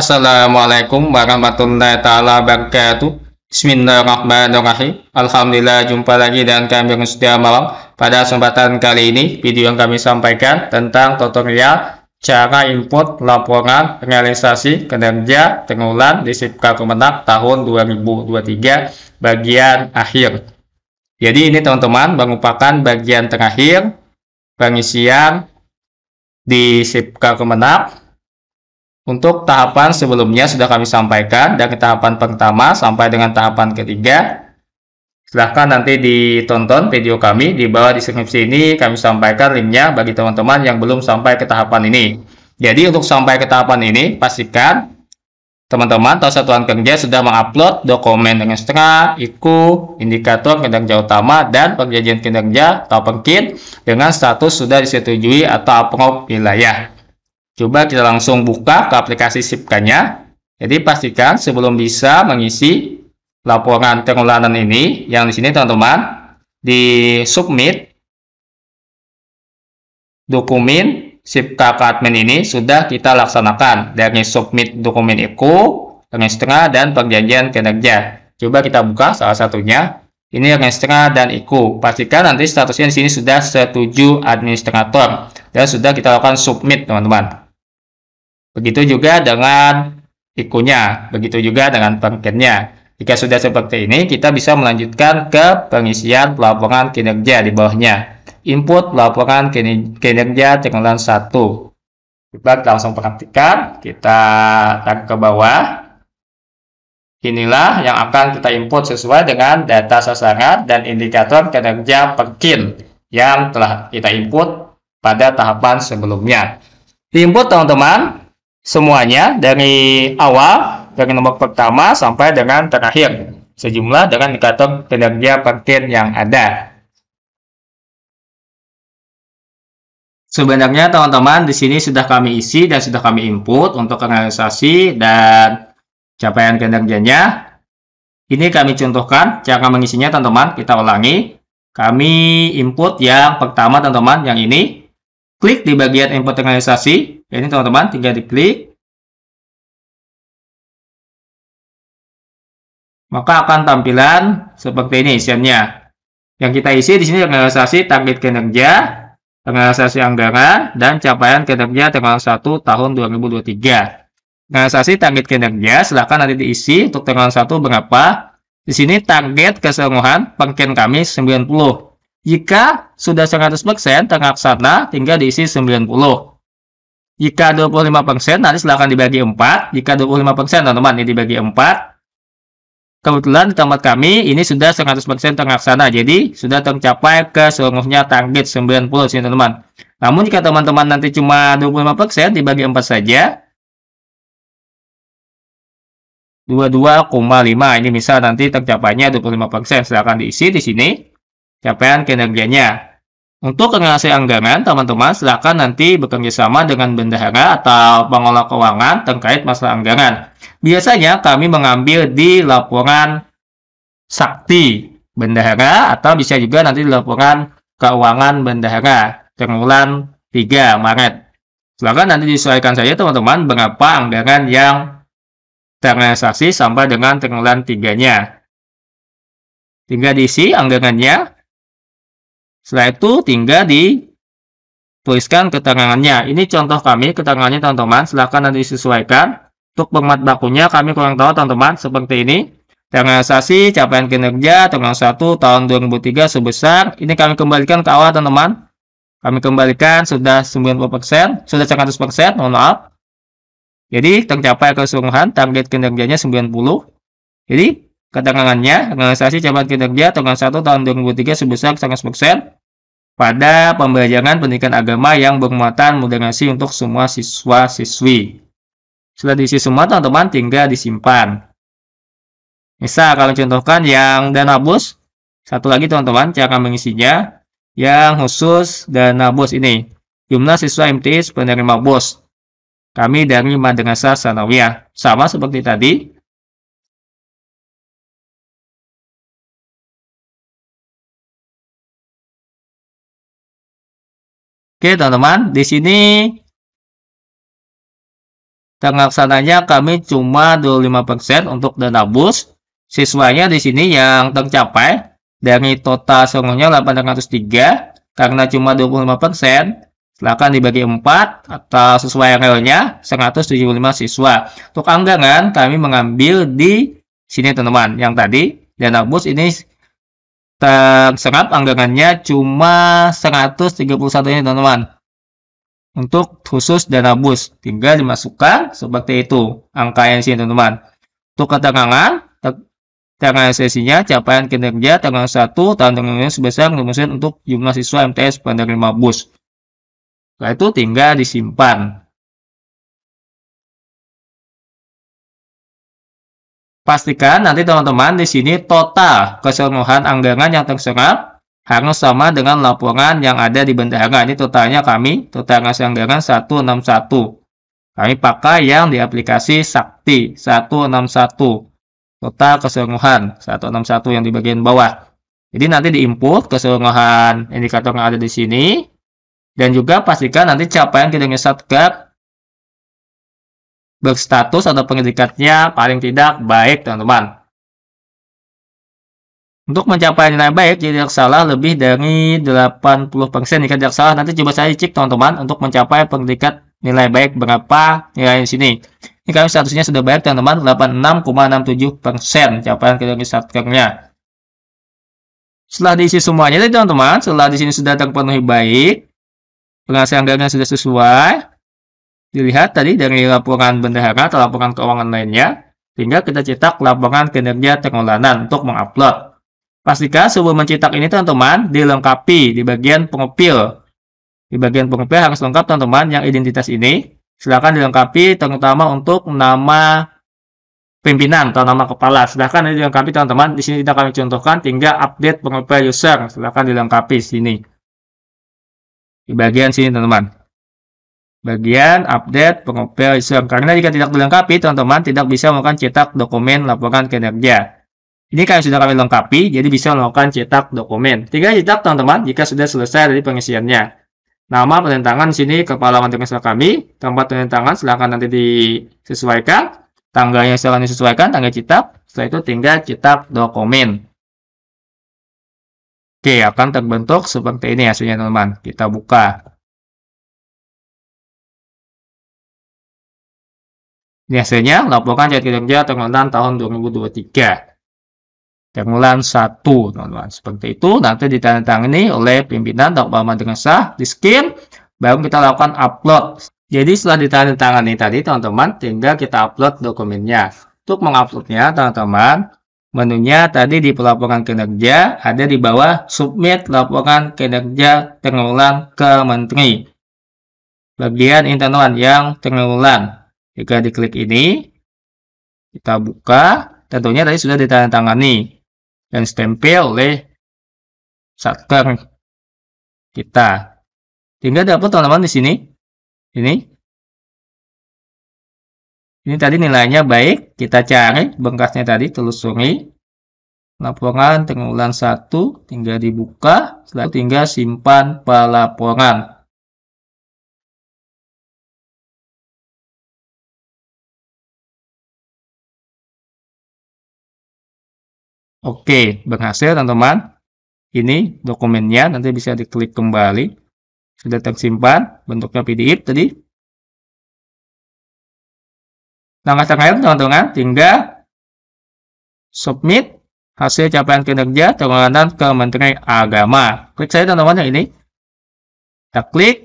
Assalamualaikum warahmatullahi taala wabarakatuh. Bismillahirrahmanirrahim. Alhamdulillah jumpa lagi dengan kami yang sudah malam. Pada kesempatan kali ini video yang kami sampaikan tentang tutorial cara input laporan realisasi kinerja triwulan di Sipka Kemenak tahun 2023 bagian akhir. Jadi ini teman-teman merupakan bagian terakhir pengisian di Sipka Kemenak untuk tahapan sebelumnya sudah kami sampaikan dari tahapan pertama sampai dengan tahapan ketiga. Silahkan nanti ditonton video kami di bawah deskripsi ini kami sampaikan linknya bagi teman-teman yang belum sampai ke tahapan ini. Jadi untuk sampai ke tahapan ini pastikan teman-teman atau satuan kerja sudah mengupload dokumen dengan setengah, IKU, indikator kinerja utama dan perjanjian kinerja atau pengkin dengan status sudah disetujui atau pengop wilayah. Coba kita langsung buka ke aplikasi SIPKA-nya. Jadi pastikan sebelum bisa mengisi laporan pengelolaan ini, yang di sini teman-teman, di submit dokumen Sipka ke admin ini sudah kita laksanakan dari submit dokumen ECO, setengah dan perjanjian kinerja. Coba kita buka salah satunya ini range dan Iku Pastikan nanti statusnya di sini sudah setuju administrator dan sudah kita lakukan submit, teman-teman. Begitu juga dengan ikunya, begitu juga dengan pengkennya. Jika sudah seperti ini, kita bisa melanjutkan ke pengisian pelaporan kinerja di bawahnya. Input pelaporan kinerja tinggalan satu. Kita langsung perhatikan, kita tarik ke bawah. Inilah yang akan kita input sesuai dengan data sasaran dan indikator kinerja perkin yang telah kita input pada tahapan sebelumnya. Input teman-teman semuanya dari awal dari nomor pertama sampai dengan terakhir sejumlah dengan indikator kinerja perkin yang ada. Sebenarnya teman-teman di sini sudah kami isi dan sudah kami input untuk realisasi dan capaian kinerjanya, Ini kami contohkan cara mengisinya teman-teman. Kita ulangi. Kami input yang pertama teman-teman yang ini. Klik di bagian input realisasi. Ini teman-teman tinggal diklik. Maka akan tampilan seperti ini isiannya. Yang kita isi di sini realisasi target kinerja, realisasi anggaran, dan capaian kinerja tanggal 1 tahun 2023. Nah, sih target kinerja, silahkan nanti diisi untuk tanggal satu berapa. Di sini target keseluruhan pengen kami 90. Jika sudah 100%, sana tinggal diisi 90. Jika 25%, nanti silahkan dibagi 4. Jika 25%, teman-teman, ini dibagi 4. Kebetulan di tempat kami, ini sudah 100% tengah sana Jadi, sudah tercapai keseluruhnya target 90 sini, teman-teman. Namun, jika teman-teman nanti cuma 25%, dibagi 4 saja, 22,5 ini misal nanti tercapainya 25% persen silahkan diisi di sini capaian kinerjanya untuk generasi anggaran teman-teman silahkan nanti bekerja sama dengan bendahara atau pengelola keuangan terkait masalah anggaran biasanya kami mengambil di laporan sakti bendahara atau bisa juga nanti di laporan keuangan bendahara bulan 3 Maret silahkan nanti disesuaikan saja teman-teman berapa anggaran yang transaksi sampai dengan 3-nya. tinggal diisi anggarannya. Setelah itu tinggal dituliskan keterangannya. Ini contoh kami keterangannya teman-teman. Silahkan nanti disesuaikan. Untuk format bakunya kami kurang tahu teman-teman. Seperti ini. Transaksi capaian kinerja tanggal 1 tahun 2003 sebesar. Ini kami kembalikan ke awal teman-teman. Kami kembalikan sudah 90%, sudah 100%, mohon maaf. Jadi tercapai keseluruhan target kinerjanya 90. Jadi keterangannya realisasi capaian kinerja tahun 1 tahun 2003 sebesar 100% pada pembelajaran pendidikan agama yang bermuatan moderasi untuk semua siswa-siswi. Sudah diisi semua teman-teman tinggal disimpan. Misal kalau contohkan yang dana bus, satu lagi teman-teman cara mengisinya yang khusus dana bos ini. Jumlah siswa MTS penerima bos kami dari Madrasah Sanawiyah. Sama seperti tadi, Oke teman-teman, di sini terlaksananya kami cuma 25% untuk dana bus. Siswanya di sini yang tercapai dari total seluruhnya 803 karena cuma 25%, Silahkan dibagi 4 atau sesuai yang realnya 175 siswa. Untuk anggaran kami mengambil di sini teman-teman yang tadi dana bus ini terserap anggarannya cuma 131 ini teman-teman. Untuk khusus dana bus tinggal dimasukkan seperti itu angka yang sini teman-teman. Untuk keterangan keterangan sesinya capaian kinerja tanggal 1 tahun tanggal sebesar merumuskan untuk jumlah siswa MTS penerima BUS. Setelah itu tinggal disimpan. Pastikan nanti teman-teman di sini total keseluruhan anggaran yang terserap harus sama dengan laporan yang ada di bendahara. Ini totalnya kami, total ngasih anggaran 161. Kami pakai yang di aplikasi Sakti 161. Total keseluruhan 161 yang di bagian bawah. Jadi nanti di input keseluruhan indikator yang ada di sini. Dan juga pastikan nanti capaian kinerja subscribe berstatus atau pengedikatnya paling tidak baik, teman-teman. Untuk mencapai nilai baik, jadi tidak salah lebih dari 80%. Jika tidak salah, nanti coba saya cek, teman-teman, untuk mencapai pengedikat nilai baik berapa nilai di sini. Ini kami statusnya sudah baik, teman-teman, 86,67% capaian kinerja satkernya. Setelah diisi semuanya, teman-teman, setelah di sini sudah terpenuhi baik, Penghasilan anggaran sudah sesuai. Dilihat tadi dari laporan bendahara atau laporan keuangan lainnya. Sehingga kita cetak laporan kinerja pengelolaan untuk mengupload. Pastikan sebelum mencetak ini teman-teman dilengkapi di bagian pengepil. Di bagian pengepil harus lengkap teman-teman yang identitas ini. Silahkan dilengkapi terutama untuk nama pimpinan atau nama kepala. Silahkan dilengkapi teman-teman. Di sini kita akan contohkan tinggal update pengepil user. Silahkan dilengkapi sini di bagian sini teman-teman bagian update pengopel isu karena jika tidak dilengkapi teman-teman tidak bisa melakukan cetak dokumen laporan kinerja ini kami sudah kami lengkapi jadi bisa melakukan cetak dokumen tinggal cetak teman-teman jika sudah selesai dari pengisiannya nama penentangan sini kepala kantor user kami tempat penentangan silahkan nanti disesuaikan tanggalnya silahkan disesuaikan tanggal cetak setelah itu tinggal cetak dokumen Oke, akan terbentuk seperti ini hasilnya ya, teman-teman. Kita buka. Ini hasilnya, laporan kinerja kerja teman tahun 2023. Termulan 1, teman-teman. Seperti itu, nanti ditandatangani oleh pimpinan atau bapak dengan sah di skin, baru kita lakukan upload. Jadi setelah ditandatangani tadi, teman-teman, tinggal kita upload dokumennya. Untuk menguploadnya, teman-teman, Menunya tadi di pelaporan kinerja ada di bawah submit laporan kinerja terulang ke menteri. Bagian internal yang terulang. Jika diklik ini, kita buka. Tentunya tadi sudah ditandatangani dan stempel oleh satker kita. Tinggal dapat teman-teman di sini. Ini ini tadi nilainya baik, kita cari bengkasnya tadi telusuri. Laporan tenggulan 1 tinggal dibuka, lalu tinggal simpan pelaporan. Oke, berhasil teman-teman. Ini dokumennya nanti bisa diklik kembali. Sudah tersimpan bentuknya PDF tadi. Langkah terakhir teman-teman ya. tinggal submit hasil capaian kinerja ke Kementerian Agama. Klik saja teman-teman yang ini. Kita klik.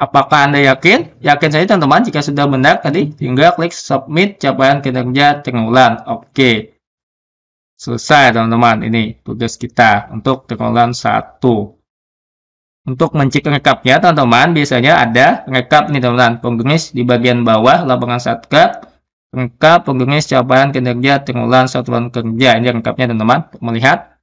Apakah Anda yakin? Yakin saja teman-teman jika sudah benar tadi tinggal klik submit capaian kinerja triwulan. Oke. Selesai teman-teman ini tugas kita untuk triwulan 1. Untuk mencik ngekapnya, teman-teman biasanya ada ngekap nih teman-teman Penggemis di bagian bawah lapangan satgas ngekap penggemis capaian kinerja triwulan satuan kerja ini ngekapnya teman-teman melihat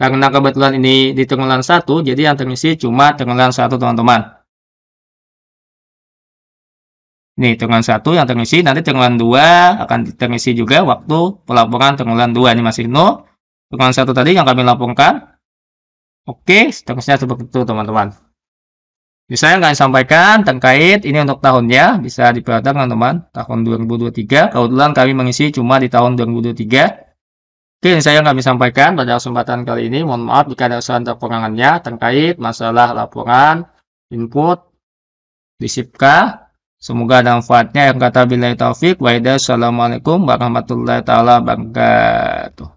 karena kebetulan ini di triwulan satu jadi yang terisi cuma triwulan satu teman-teman Ini tenggulan satu yang terisi, nanti tenggulan dua akan terisi juga waktu pelaporan tenggulan dua ini masih nol dengan satu tadi yang kami lampungkan. Oke, seterusnya seperti itu teman-teman. Bisa yang kami sampaikan terkait ini untuk tahunnya, bisa diperhatikan teman-teman, tahun 2023. Kebetulan kami mengisi cuma di tahun 2023. Oke, ini saya kami sampaikan pada kesempatan kali ini. Mohon maaf jika ada kesalahan terpengangannya terkait masalah laporan, input, disipka. Semoga ada manfaatnya. Yang kata bila taufik. Waalaikumsalam Assalamualaikum warahmatullahi wabarakatuh.